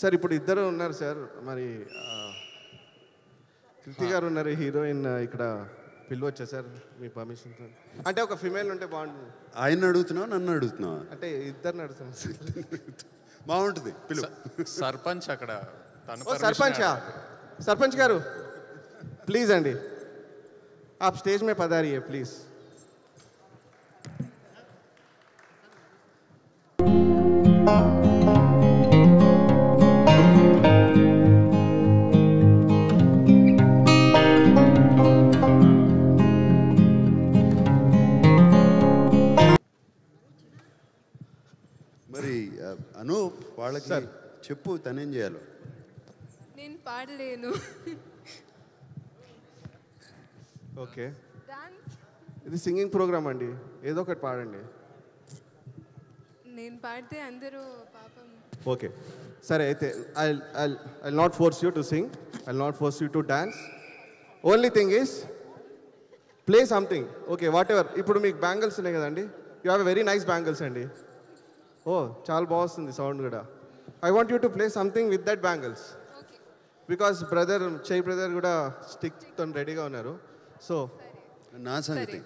sir ఇప్పుడు ఇద్దరు ఉన్నారు సార్ మరి కృతి గారు ఉన్నారు హీరోయిన్ ఇక్కడ పిలవచ్చా సార్ మీ పర్మిషన్ అంటే ఒక ఫిమేల్ ఉంటే బాగుంటుంది ఆయన అడుగుతున్నావు నన్ను అడుగుతున్నావు అంటే ఇద్దరిని అడుగుతున్నాం బాగుంటుంది పిలువ సర్పంచ్ అక్కడ సర్పంచ్ సర్పంచ్ గారు ప్లీజ్ అండి ఆ స్టేజ్ మీద पधारिए ప్లీజ్ మరి అను వాళ్ళకి చెప్పు తనేం చేయాలో నేను పాడలేను ఓకే ఇది సింగింగ్ ప్రోగ్రామ్ అండి ఏదో ఒకటి పాడండి నేను పాడితే అందరూ పాపం ఓకే సరే అయితే I I not force you to sing I not force you to dance only thing is play something okay whatever ఇప్పుడు మీకు బ్యాంగిల్స్ ఉన్నాయి కదండి you have very nice bangles అండి ఓ చాలా బాగుంది సౌండ్ కూడా I want you to play something with that bangles because brother Chai brother కూడా స్టిక్ తో రెడీగా ఉన్నారు సో నా సంగతి